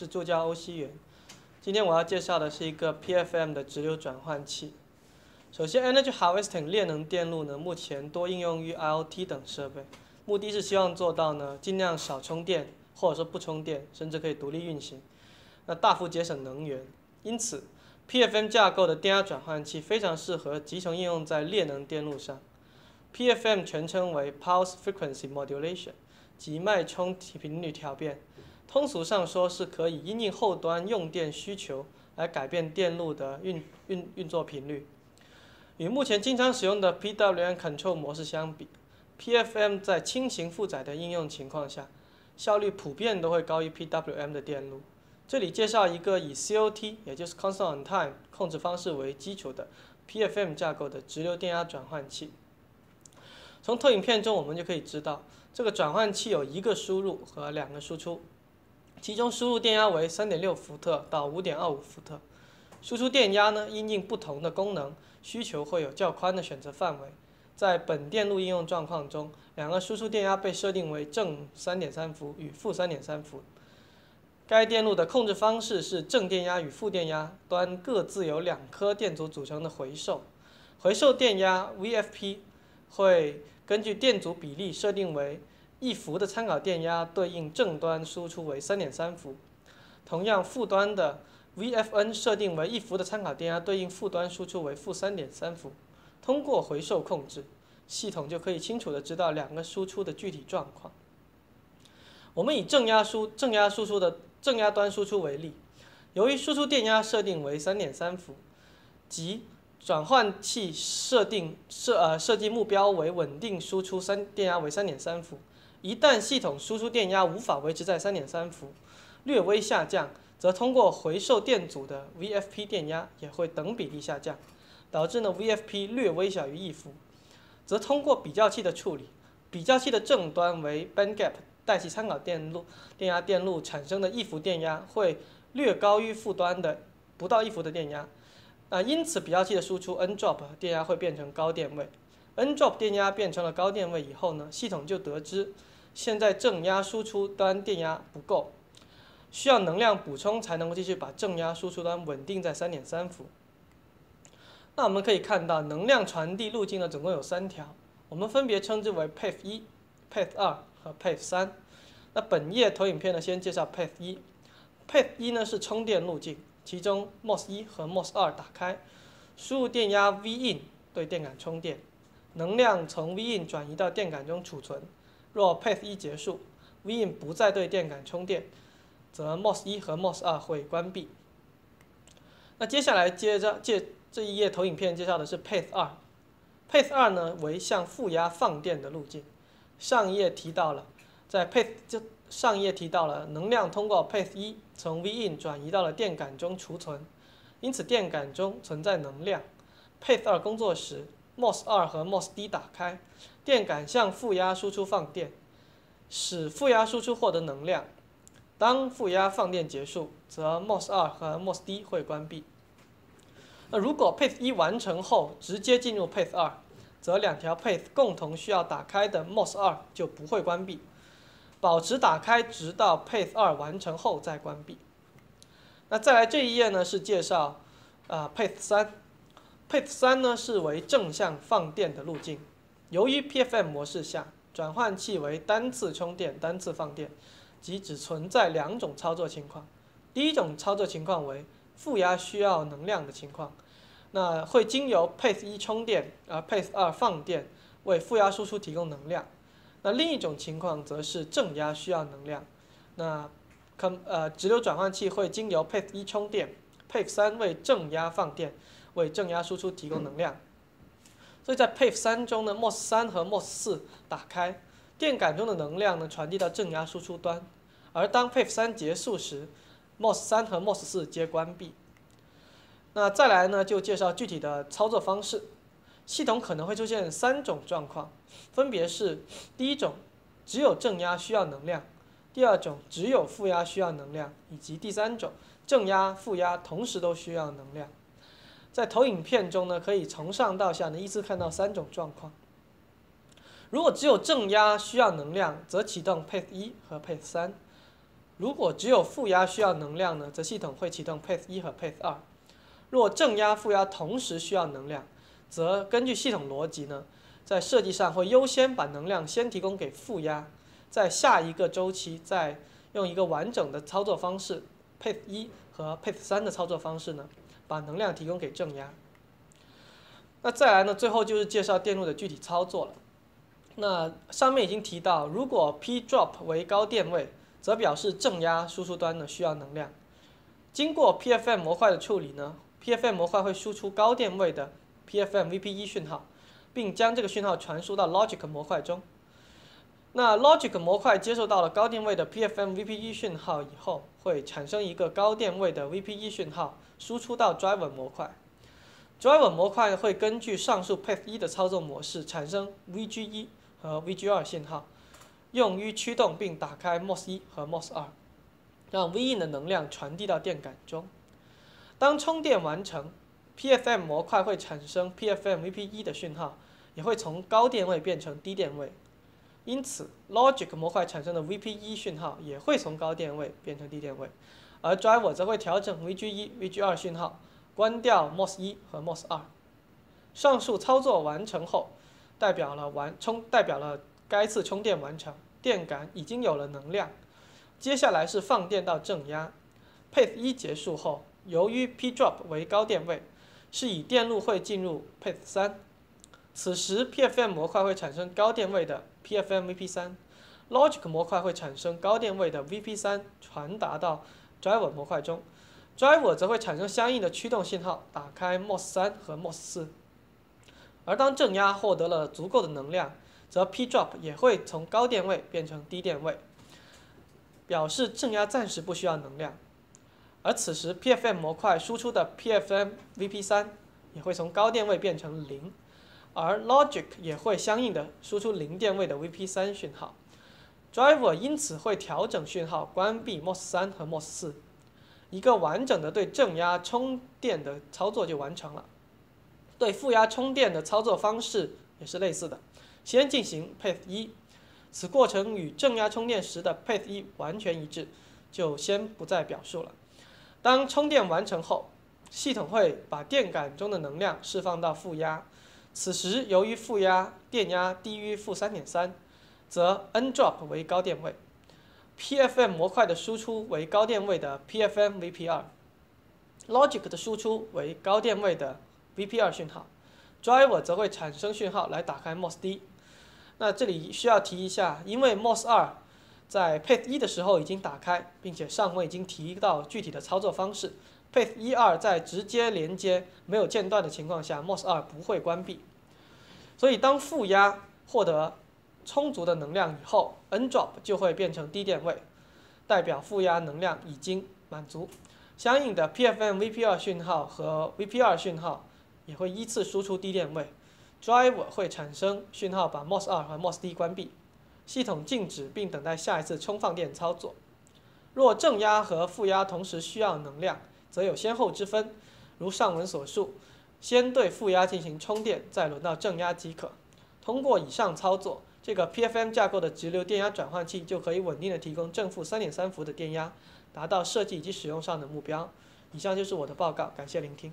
是作家欧西元。今天我要介绍的是一个 PFM 的直流转换器。首先，Energy Harvesting 列能电路呢，目前多应用于 IoT 等设备，目的是希望做到呢，尽量少充电，或者说不充电，甚至可以独立运行，那大幅节省能源。因此，PFM 架构的电压转换器非常适合集成应用在列能电路上。PFM 全称为 Pulse Frequency Modulation，即脉冲频率调变。通俗上说，是可以因应后端用电需求来改变电路的运运运作频率。与目前经常使用的 PWM control 模式相比，PFM 在轻型负载的应用情况下，效率普遍都会高于 PWM 的电路。这里介绍一个以 COT，也就是 Constant Time 控制方式为基础的 PFM 架构的直流电压转换器。从投影片中我们就可以知道，这个转换器有一个输入和两个输出。其中输入电压为三点六伏特到五点二五伏特，输出电压呢，因应不同的功能需求会有较宽的选择范围。在本电路应用状况中，两个输出电压被设定为正三点三伏与负三点三伏。该电路的控制方式是正电压与负电压端各自由两颗电阻组成的回授，回授电压 VFP 会根据电阻比例设定为。一伏的参考电压对应正端输出为三点三伏，同样负端的 VFN 设定为一伏的参考电压对应负端输出为负三点三伏。通过回授控制系统就可以清楚的知道两个输出的具体状况。我们以正压输正压输出的正压端输出为例，由于输出电压设定为三点三伏，即转换器设定设呃设计目标为稳定输出三电压为三点三伏。一旦系统输出电压无法维持在3.3伏，略微下降，则通过回收电阻的 VFP 电压也会等比例下降，导致呢 VFP 略微小于1伏，则通过比较器的处理，比较器的正端为 bandgap 代替参考电路电压电路产生的一伏电压会略高于负端的不到一伏的电压，啊，因此比较器的输出 N drop 电压会变成高电位。N drop 电压变成了高电位以后呢，系统就得知现在正压输出端电压不够，需要能量补充才能够继续把正压输出端稳定在三点三伏。那我们可以看到能量传递路径呢，总共有三条，我们分别称之为 path 一、path 二和 path 三。那本页投影片呢，先介绍 path 一。path 一呢是充电路径，其中 MOS 一和 MOS 二打开，输入电压 V in 对电感充电。能量从 V_in 转移到电感中储存。若 Path 一结束，V_in 不再对电感充电，则 MOS 一和 MOS 二会关闭。那接下来接着介这一页投影片介绍的是 Path 二。Path 二呢为向负压放电的路径。上一页提到了，在 Path 就上一页提到了能量通过 Path 一从 V_in 转移到了电感中储存，因此电感中存在能量。Path 二工作时。MOS 二和 MOSD 打开，电感向负压输出放电，使负压输出获得能量。当负压放电结束，则 MOS 二和 MOSD 会关闭。那如果 Path 一完成后直接进入 Path 二，则两条 Path 共同需要打开的 MOS 二就不会关闭，保持打开直到 Path 二完成后再关闭。那再来这一页呢，是介绍啊 Path 三。p a t 三呢是为正向放电的路径。由于 PFM 模式下转换器为单次充电、单次放电，即只存在两种操作情况。第一种操作情况为负压需要能量的情况，那会经由 p a t 一充电，而 p a t 二放电为负压输出提供能量。那另一种情况则是正压需要能量，那可呃直流转换器会经由 p a t 一充电 p a t 三为正压放电。为正压输出提供能量，所以在 Pave 三中呢，MOS 三和 MOS 四打开，电感中的能量呢传递到正压输出端，而当 Pave 三结束时，MOS 三和 MOS 四皆关闭。那再来呢，就介绍具体的操作方式。系统可能会出现三种状况，分别是：第一种，只有正压需要能量；第二种，只有负压需要能量；以及第三种，正压、负压同时都需要能量。在投影片中呢，可以从上到下呢依次看到三种状况。如果只有正压需要能量，则启动 Path 一和 Path 三；如果只有负压需要能量呢，则系统会启动 Path 一和 Path 二；若正压、负压同时需要能量，则根据系统逻辑呢，在设计上会优先把能量先提供给负压，在下一个周期再用一个完整的操作方式 Path 一和 Path 三的操作方式呢。把能量提供给正压，那再来呢？最后就是介绍电路的具体操作了。那上面已经提到，如果 P drop 为高电位，则表示正压输出端呢需要能量。经过 PFM 模块的处理呢，PFM 模块会输出高电位的 PFM VPE 讯号，并将这个讯号传输到 Logic 模块中。那 logic 模块接受到了高电位的 PFM VPE 讯号以后，会产生一个高电位的 VPE 讯号，输出到 driver 模块。driver 模块会根据上述 path 一的操作模式，产生 VG 一和 VG 二信号，用于驱动并打开 mos 一和 mos 二，让 V 印的能量传递到电感中。当充电完成，PFM 模块会产生 PFM VPE 的讯号，也会从高电位变成低电位。因此，logic 模块产生的 VPE 信号也会从高电位变成低电位，而 driver 则会调整 VG1、VG2 信号，关掉 MOS1 和 MOS2。上述操作完成后，代表了完充，代表了该次充电完成，电感已经有了能量。接下来是放电到正压，Path1 结束后，由于 P-drop 为高电位，是以电路会进入 Path3，此时 p f m 模块会产生高电位的。PFM VP3 Logic 模块会产生高电位的 VP3 传达到 Driver 模块中，Driver 则会产生相应的驱动信号打开 Mos3 和 Mos4，而当正压获得了足够的能量，则 P Drop 也会从高电位变成低电位，表示正压暂时不需要能量，而此时 PFM 模块输出的 PFM VP3 也会从高电位变成零。而 logic 也会相应的输出零电位的 Vp3 讯号，driver 因此会调整讯号，关闭 MOS3 和 MOS4，一个完整的对正压充电的操作就完成了。对负压充电的操作方式也是类似的，先进行 p a t h 一，此过程与正压充电时的 p a t h 一完全一致，就先不再表述了。当充电完成后，系统会把电感中的能量释放到负压。此时，由于负压电压低于负三点三，则 N drop 为高电位，PFM 模块的输出为高电位的 PFM VP2，Logic 的输出为高电位的 VP2 讯号，Driver 则会产生讯号来打开 MOSD。那这里需要提一下，因为 MOS2。在 Path 一的时候已经打开，并且上文已经提到具体的操作方式。Path 一、二在直接连接没有间断的情况下，Mos 二不会关闭。所以当负压获得充足的能量以后，N Drop 就会变成低电位，代表负压能量已经满足。相应的 PFM VPR 讯号和 VPR 讯号也会依次输出低电位，Driver 会产生讯号把 Mos 二和 Mos 一关闭。系统静止并等待下一次充放电操作。若正压和负压同时需要能量，则有先后之分。如上文所述，先对负压进行充电，再轮到正压即可。通过以上操作，这个 PFM 架构的直流电压转换器就可以稳定的提供正负三点三伏的电压，达到设计以及使用上的目标。以上就是我的报告，感谢聆听。